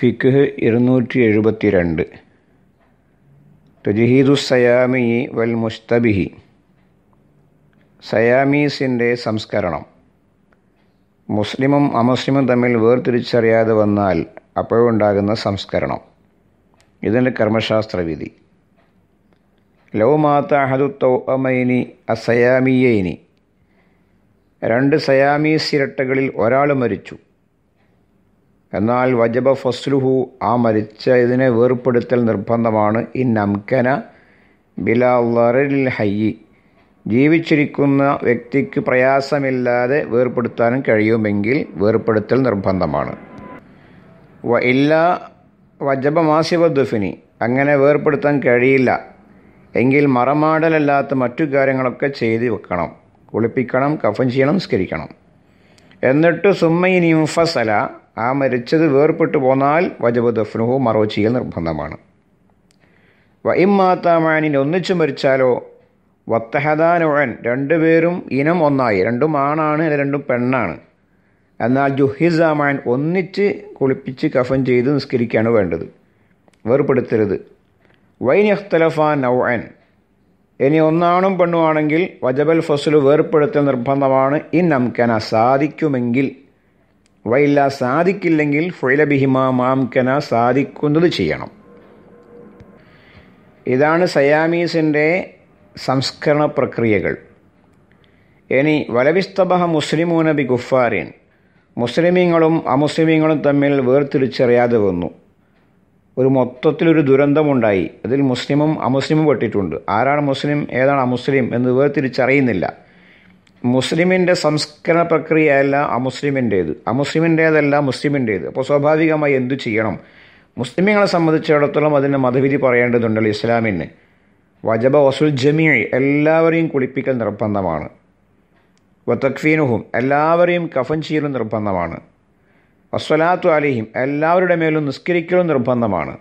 ഫിഖ് ഇരുന്നൂറ്റി എഴുപത്തിരണ്ട് തുജഹീദു സയാമി വൽ മുസ്തബിഹി സയാമീസിൻ്റെ സംസ്കരണം മുസ്ലിമും അമുസ്ലിമും തമ്മിൽ വേർതിരിച്ചറിയാതെ വന്നാൽ അപ്പോഴുണ്ടാകുന്ന സംസ്കരണം ഇതിൻ്റെ കർമ്മശാസ്ത്രവിധി അഹദു തൗഅമൈനി അസയാമിയൈനി രണ്ട് സയാമീസ് ഇരട്ടകളിൽ ഒരാൾ മരിച്ചു എന്നാൽ വജബ ഫസ്ലുഹു ആ മരിച്ചതിനെ വേർപ്പെടുത്തൽ നിർബന്ധമാണ് ഇൻ അംകന ബിലാറിൽ ഹയ്യി ജീവിച്ചിരിക്കുന്ന വ്യക്തിക്ക് പ്രയാസമില്ലാതെ വേർപ്പെടുത്താനും കഴിയുമെങ്കിൽ വേർപ്പെടുത്തൽ നിർബന്ധമാണ് വ ഇല്ല വജബ മാസിവ ദുഫിനി അങ്ങനെ വേർപ്പെടുത്താൻ കഴിയില്ല എങ്കിൽ മറമാടലല്ലാത്ത മറ്റു കാര്യങ്ങളൊക്കെ ചെയ്തു വെക്കണം കുളിപ്പിക്കണം കഫൻ ചെയ്യണം സ്കരിക്കണം എന്നിട്ട് സുമ്മയിനിയും ഫസല ആ മരിച്ചത് വേർപെട്ടു പോന്നാൽ വജബ് ദഫ്നുഹു മറവ് ചെയ്യൽ നിർബന്ധമാണ് വൈമാത്താമാനിന് ഒന്നിച്ചു മരിച്ചാലോ വത്തഹദാനുഴൻ രണ്ടുപേരും ഇനം ഒന്നായി രണ്ടും ആണാണ് രണ്ടും പെണ്ണാണ് എന്നാൽ ജുഹിസാമാൻ ഒന്നിച്ച് കുളിപ്പിച്ച് കഫൻ ചെയ്ത് നിസ്കരിക്കുകയാണ് വേണ്ടത് വേർപ്പെടുത്തരുത് വൈനഖ്തലഫാൻ നൗഅൻ ഇനി ഒന്നാണും പെണ്ണുമാണെങ്കിൽ വജബൽ ഫസലു വേർപ്പെടുത്തൽ നിർബന്ധമാണ് ഇൻ അംക്കന സാധിക്കുമെങ്കിൽ വൈല്ല സാധിക്കില്ലെങ്കിൽ ഫൈലബിഹിമ മാംകന സാധിക്കുന്നത് ചെയ്യണം ഇതാണ് സയാമീസിൻ്റെ സംസ്കരണ പ്രക്രിയകൾ ഇനി വലവിസ്തബഹ മുസ്ലിമൂന ബി ഗുഫാരിൻ മുസ്ലിമീങ്ങളും അമുസ്ലിമീങ്ങളും തമ്മിൽ വേർതിരിച്ചറിയാതെ വന്നു ഒരു മൊത്തത്തിലൊരു ദുരന്തമുണ്ടായി അതിൽ മുസ്ലിമും അമുസ്ലിമും പെട്ടിട്ടുണ്ട് ആരാണ് മുസ്ലിം ഏതാണ് അമുസ്ലിം എന്ന് വേർതിരിച്ചറിയുന്നില്ല മുസ്ലിമിൻ്റെ സംസ്കരണ പ്രക്രിയയല്ല അമുസ്ലിമിൻ്റേത് അമുസ്ലിമിൻ്റേതല്ല മുസ്ലിമിൻ്റേത് അപ്പോൾ സ്വാഭാവികമായി എന്തു ചെയ്യണം മുസ്ലിമുകളെ സംബന്ധിച്ചിടത്തോളം അതിന് മതവിധി പറയേണ്ടതുണ്ടല്ലോ ഇസ്ലാമിന് വജബ വസുൽ ജമീ എല്ലാവരെയും കുളിപ്പിക്കൽ നിർബന്ധമാണ് വത്തക്ഫീനുഹും എല്ലാവരെയും കഫൻ ചെയ്യലും നിർബന്ധമാണ് വസ്വലാത്തു അലിഹിം എല്ലാവരുടെ മേലും നിസ്കരിക്കലും നിർബന്ധമാണ്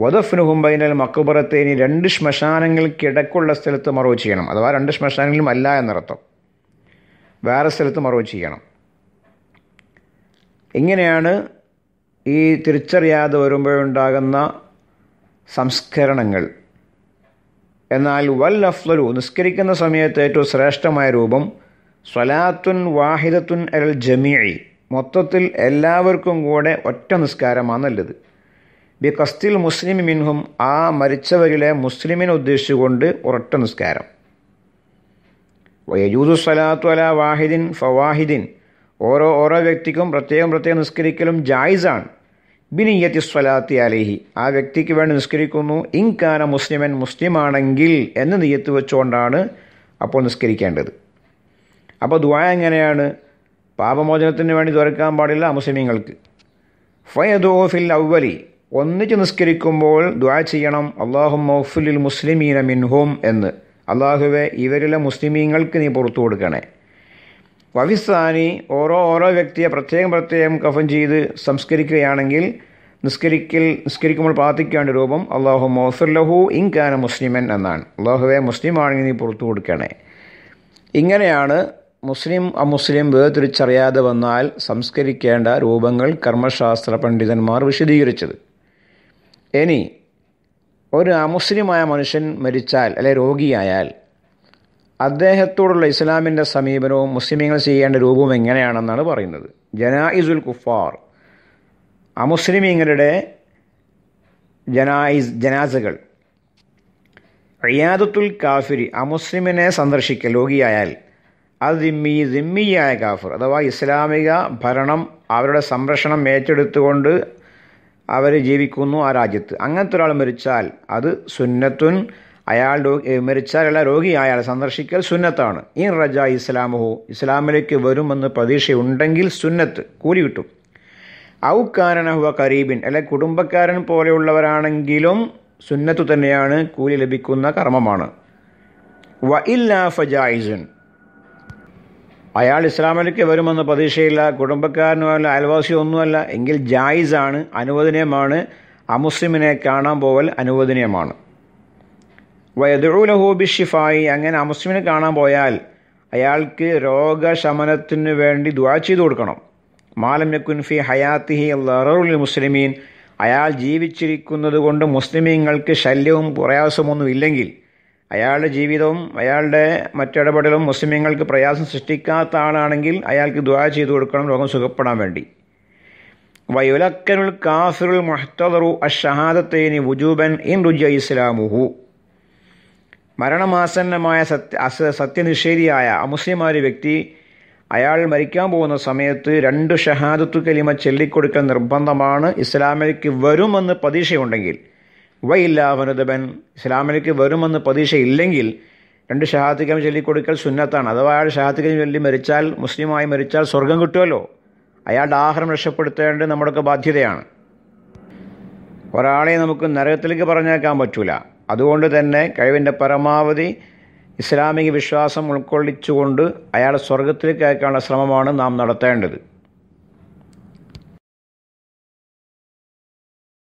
വധഫ്നുഹും ബൈനൽ മക്കുബറത്തേനി രണ്ട് ശ്മശാനങ്ങൾക്കിടക്കുള്ള സ്ഥലത്ത് മറവ് ചെയ്യണം അഥവാ രണ്ട് ശ്മശാനങ്ങളിലും അല്ല എന്നർത്ഥം വേറെ സ്ഥലത്ത് മറവ് ചെയ്യണം ഇങ്ങനെയാണ് ഈ തിരിച്ചറിയാതെ വരുമ്പോഴുണ്ടാകുന്ന സംസ്കരണങ്ങൾ എന്നാൽ വൽ അഫ്ലു നിസ്കരിക്കുന്ന സമയത്ത് ഏറ്റവും ശ്രേഷ്ഠമായ രൂപം സ്വലാത്തുൻ വാഹിദത്തുൻ അൽ ജമീഴി മൊത്തത്തിൽ എല്ലാവർക്കും കൂടെ ഒറ്റ നിസ്കാരമാണ് നല്ലത് ബി കസ്തിൽ മുസ്ലിം മിൻഹും ആ മരിച്ചവരിലെ മുസ്ലിമിനെ ഉദ്ദേശിച്ചുകൊണ്ട് ഉറട്ട നിസ്കാരം വയജൂദു സലാത്തു അല വാഹിദിൻ ഫവാഹിദിൻ ഓരോ ഓരോ വ്യക്തിക്കും പ്രത്യേകം പ്രത്യേകം നിസ്കരിക്കലും ജായിസാണ് ബിനിയത്തി സ്വലാത്തി അലേഹി ആ വ്യക്തിക്ക് വേണ്ടി നിസ്കരിക്കുന്നു ഇൻകാന മുസ്ലിമൻ മുസ്ലിമാണെങ്കിൽ എന്ന് നീയത്ത് വെച്ചുകൊണ്ടാണ് അപ്പോൾ നിസ്കരിക്കേണ്ടത് അപ്പോൾ ദുആ എങ്ങനെയാണ് പാപമോചനത്തിന് വേണ്ടി തുറക്കാൻ പാടില്ല അമുസ്ലിമീങ്ങൾക്ക് ഫയദോഫിൽ ഫിൽ ഔവലി ഒന്നിച്ച് നിസ്കരിക്കുമ്പോൾ ദ്വാ ചെയ്യണം അള്ളാഹു മൗഫുലിൽ മുസ്ലിമീന മിൻഹും എന്ന് അള്ളാഹുവെ ഇവരിലെ മുസ്ലിമീങ്ങൾക്ക് നീ പുറത്തു കൊടുക്കണേ വവിസ്ഥാനി ഓരോ ഓരോ വ്യക്തിയെ പ്രത്യേകം പ്രത്യേകം കഫൻ ചെയ്ത് സംസ്കരിക്കുകയാണെങ്കിൽ നിസ്കരിക്കൽ നിസ്കരിക്കുമ്പോൾ പ്രാർത്ഥിക്കേണ്ട രൂപം അള്ളാഹു മൗസുല്ലഹു ഇൻകാന മുസ്ലിമൻ എന്നാണ് അള്ളാഹുവെ മുസ്ലിം ആണെങ്കിൽ നീ പുറത്തു കൊടുക്കണേ ഇങ്ങനെയാണ് മുസ്ലിം അമുസ്ലിം വേർതിരിച്ചറിയാതെ വന്നാൽ സംസ്കരിക്കേണ്ട രൂപങ്ങൾ കർമ്മശാസ്ത്ര പണ്ഡിതന്മാർ വിശദീകരിച്ചത് ഇനി ഒരു അമുസ്ലിമായ മനുഷ്യൻ മരിച്ചാൽ അല്ലെ രോഗിയായാൽ അദ്ദേഹത്തോടുള്ള ഇസ്ലാമിൻ്റെ സമീപനവും മുസ്ലിമീങ്ങൾ ചെയ്യേണ്ട രൂപവും എങ്ങനെയാണെന്നാണ് പറയുന്നത് ജനായിസുൽ കുഫാർ അമുസ്ലിമീങ്ങളുടെ ജനായിസ് ജനാസകൾ റിയാദത്തുൽ കാഫിരി അമുസ്ലിമിനെ സന്ദർശിക്കൽ രോഗിയായാൽ അത് ദിമ്മി ദിമ്മിയായ കാഫിർ അഥവാ ഇസ്ലാമിക ഭരണം അവരുടെ സംരക്ഷണം ഏറ്റെടുത്തുകൊണ്ട് അവർ ജീവിക്കുന്നു ആ രാജ്യത്ത് അങ്ങനത്തെ ഒരാൾ മരിച്ചാൽ അത് സുന്നത്തുൻ അയാൾ മരിച്ചാൽ അയാൾ അയാളെ സന്ദർശിക്കൽ സുന്നത്താണ് ഈ റജ ഇസ്ലാമുഹു ഇസ്ലാമിലേക്ക് വരുമെന്ന് പ്രതീക്ഷയുണ്ടെങ്കിൽ സുന്നത്ത് കൂലി കിട്ടും ഔക്കാരനഹുവ കരീബിൻ അല്ലെ കുടുംബക്കാരൻ പോലെയുള്ളവരാണെങ്കിലും സുന്നത്തു തന്നെയാണ് കൂലി ലഭിക്കുന്ന കർമ്മമാണ് വ ഇല്ലാ ഫജായിസുൻ അയാൾ ഇസ്ലാമിലേക്ക് വരുമെന്ന് പ്രതീക്ഷയില്ല കുടുംബക്കാരനുമല്ല അയൽവാസിയോ ഒന്നുമല്ല എങ്കിൽ ജായിസാണ് അനുവദനീയമാണ് അമുസ്ലിമിനെ കാണാൻ പോവൽ അനുവദനീയമാണ് വയദുലഹൂബി ഷിഫായി അങ്ങനെ അമുസ്ലിമിനെ കാണാൻ പോയാൽ അയാൾക്ക് രോഗശമനത്തിന് വേണ്ടി ദുവാ ചെയ്തു കൊടുക്കണം മാലം യക്കുൻഫി ഹയാത്തിഹി ലറുൽ മുസ്ലിമീൻ അയാൾ ജീവിച്ചിരിക്കുന്നത് കൊണ്ട് മുസ്ലിമീങ്ങൾക്ക് ശല്യവും പ്രയാസമൊന്നുമില്ലെങ്കിൽ ഇല്ലെങ്കിൽ അയാളുടെ ജീവിതവും അയാളുടെ മറ്റിടപെടലും മുസ്ലിമീങ്ങൾക്ക് പ്രയാസം സൃഷ്ടിക്കാത്ത ആളാണെങ്കിൽ അയാൾക്ക് ദ്വാ ചെയ്തു കൊടുക്കണം രോഗം സുഖപ്പെടാൻ വേണ്ടി വയുലക്കനുൽ കാഫിറുൽ മഹ്തദറു അഷഹാദത്തേനി വുജൂബൻ ഇൻ റുജ ഇസ്ലാമുഹു മരണമാസന്നമായ സത്യ സത്യനിഷേധിയായ അമുസ്ലിമായ ഒരു വ്യക്തി അയാൾ മരിക്കാൻ പോകുന്ന സമയത്ത് രണ്ട് ഷഹാദത്തു കലിമ ചൊല്ലിക്കൊടുക്കൽ നിർബന്ധമാണ് ഇസ്ലാമിലേക്ക് വരുമെന്ന് പ്രതീക്ഷയുണ്ടെങ്കിൽ വൈല്ലാവനുദബൻ ഇസ്ലാമിലേക്ക് വരുമെന്ന് പ്രതീക്ഷയില്ലെങ്കിൽ രണ്ട് ഷഹാത്തിക്കം ചൊല്ലിക്കൊടുക്കൽ സുന്നത്താണ് അഥവാ അയാൾ ഷഹാത്തിക്കം ചൊല്ലി മരിച്ചാൽ മുസ്ലിമായി മരിച്ചാൽ സ്വർഗം കിട്ടുമല്ലോ അയാളുടെ ആഹാരം രക്ഷപ്പെടുത്തേണ്ടത് നമ്മുടെയൊക്കെ ബാധ്യതയാണ് ഒരാളെ നമുക്ക് നരകത്തിലേക്ക് പറഞ്ഞേക്കാൻ പറ്റൂല അതുകൊണ്ട് തന്നെ കഴിവിൻ്റെ പരമാവധി ഇസ്ലാമിക വിശ്വാസം ഉൾക്കൊള്ളിച്ചുകൊണ്ട് അയാളെ സ്വർഗത്തിലേക്ക് അയക്കാനുള്ള ശ്രമമാണ് നാം നടത്തേണ്ടത്